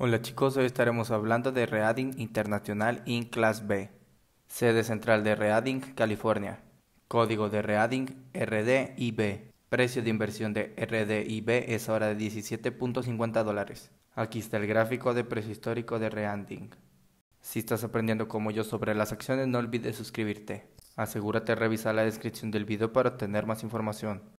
Hola chicos, hoy estaremos hablando de Reading International in Class B, sede central de Reading, California, código de Reading RDIB, precio de inversión de RDIB es ahora de 17.50 dólares. Aquí está el gráfico de precio histórico de Reading. Si estás aprendiendo como yo sobre las acciones, no olvides suscribirte. Asegúrate de revisar la descripción del video para obtener más información.